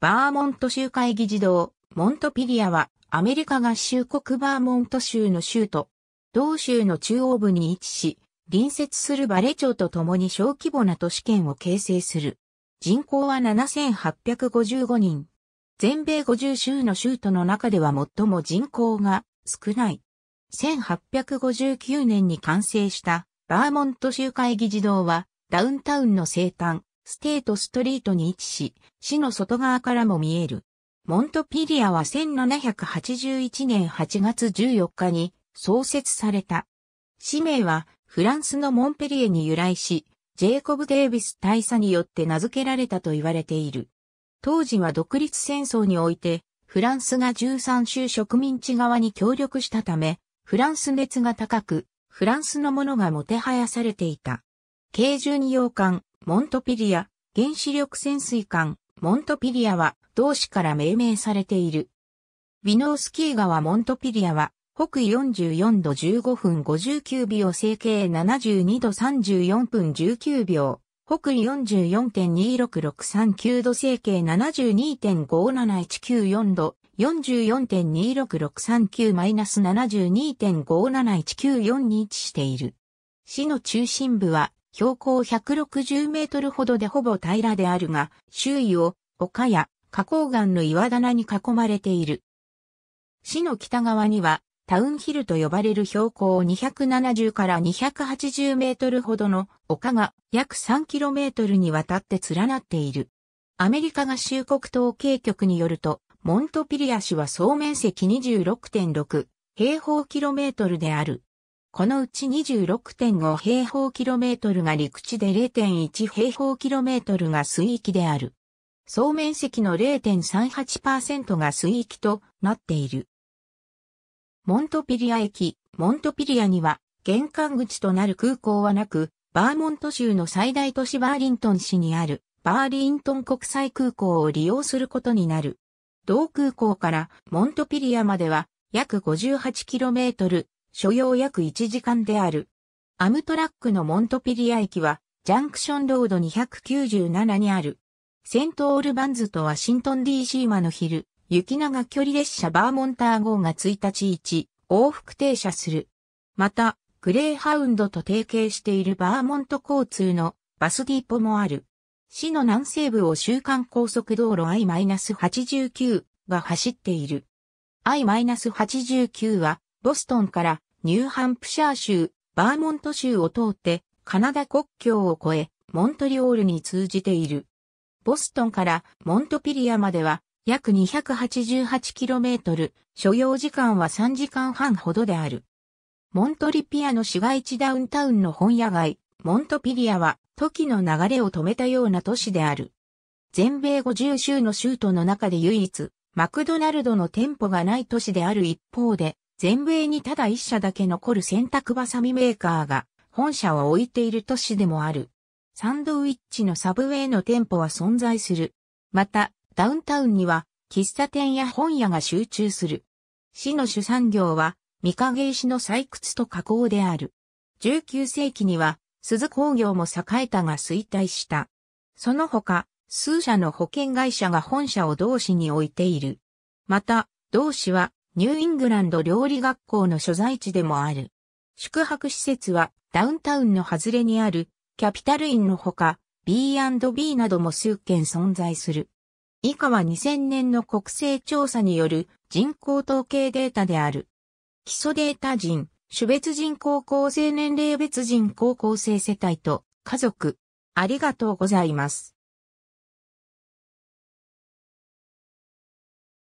バーモント州会議事堂、モントピリアは、アメリカ合衆国バーモント州の州都、同州の中央部に位置し、隣接するバレ町と共に小規模な都市圏を形成する。人口は7855人。全米50州の州都の中では最も人口が少ない。1859年に完成したバーモント州会議事堂はダウンタウンの生誕、ステートストリートに位置し、市の外側からも見える。モントピリアは1781年8月14日に創設された。氏名はフランスのモンペリエに由来し、ジェイコブ・デービス大佐によって名付けられたと言われている。当時は独立戦争において、フランスが13州植民地側に協力したため、フランス熱が高く、フランスのものがもてはやされていた。軽1洋館、モントピリア、原子力潜水艦、モントピリアは、同市から命名されている。ビノースキー川モントピリアは、北緯44度15分59秒西経72度34分19秒、北緯44.26639度西経72.57194度、44.26639-72.57194に位置している。市の中心部は標高160メートルほどでほぼ平らであるが、周囲を丘や花崗岩の岩棚に囲まれている。市の北側にはタウンヒルと呼ばれる標高270から280メートルほどの丘が約3キロメートルにわたって連なっている。アメリカ合衆国統計局によると、モントピリア市は総面積26.6平方キロメートルである。このうち26.5平方キロメートルが陸地で0.1平方キロメートルが水域である。総面積の0.38%が水域となっている。モントピリア駅、モントピリアには玄関口となる空港はなく、バーモント州の最大都市バーリントン市にあるバーリントン国際空港を利用することになる。同空港からモントピリアまでは約 58km、所要約1時間である。アムトラックのモントピリア駅は、ジャンクションロード297にある。セントオールバンズとワシントン DC 間の昼、雪長距離列車バーモンター号が1日1往復停車する。また、グレーハウンドと提携しているバーモント交通のバスディポもある。市の南西部を週間高速道路 I-89 が走っている。I-89 はボストンからニューハンプシャー州、バーモント州を通って、カナダ国境を越え、モントリオールに通じている。ボストンからモントピリアまでは約 288km、所要時間は3時間半ほどである。モントリピアの市街地ダウンタウンの本屋街、モントピリアは時の流れを止めたような都市である。全米50州の州都の中で唯一、マクドナルドの店舗がない都市である一方で、全米にただ一社だけ残る洗濯バサミメーカーが本社を置いている都市でもある。サンドウィッチのサブウェイの店舗は存在する。また、ダウンタウンには喫茶店や本屋が集中する。市の主産業は御影石の採掘と加工である。19世紀には鈴工業も栄えたが衰退した。その他、数社の保険会社が本社を同市に置いている。また、同市はニューイングランド料理学校の所在地でもある。宿泊施設はダウンタウンの外れにあるキャピタルインのほか B&B なども数件存在する。以下は2000年の国勢調査による人口統計データである。基礎データ人、種別人口構成年齢別人口構成世帯と家族。ありがとうございます。